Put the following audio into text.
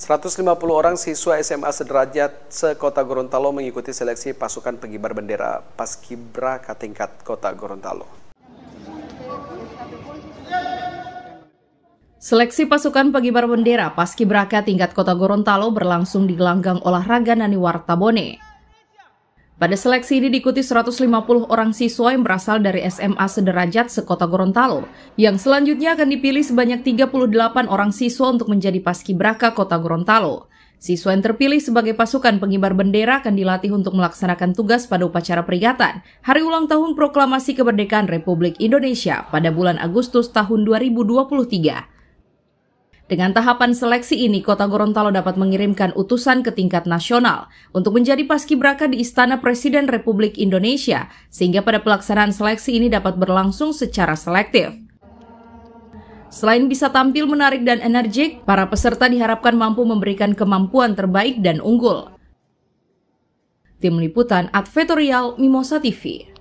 150 orang siswa SMA sederajat sekota Gorontalo mengikuti seleksi pasukan pengibar bendera Paskibra Katingkat Kota Gorontalo. Seleksi pasukan pengibar bendera Paskibraka tingkat Kota Gorontalo berlangsung di gelanggang olahraga Naniwarta Bone. Pada seleksi ini diikuti 150 orang siswa yang berasal dari SMA sederajat sekota Gorontalo, yang selanjutnya akan dipilih sebanyak 38 orang siswa untuk menjadi paskibraka kota Gorontalo. Siswa yang terpilih sebagai pasukan pengibar bendera akan dilatih untuk melaksanakan tugas pada upacara peringatan Hari Ulang Tahun Proklamasi Kemerdekaan Republik Indonesia pada bulan Agustus tahun 2023. Dengan tahapan seleksi ini, Kota Gorontalo dapat mengirimkan utusan ke tingkat nasional untuk menjadi paskibraka di Istana Presiden Republik Indonesia, sehingga pada pelaksanaan seleksi ini dapat berlangsung secara selektif. Selain bisa tampil menarik dan energik, para peserta diharapkan mampu memberikan kemampuan terbaik dan unggul. Tim Liputan Advetorial Mimosa TV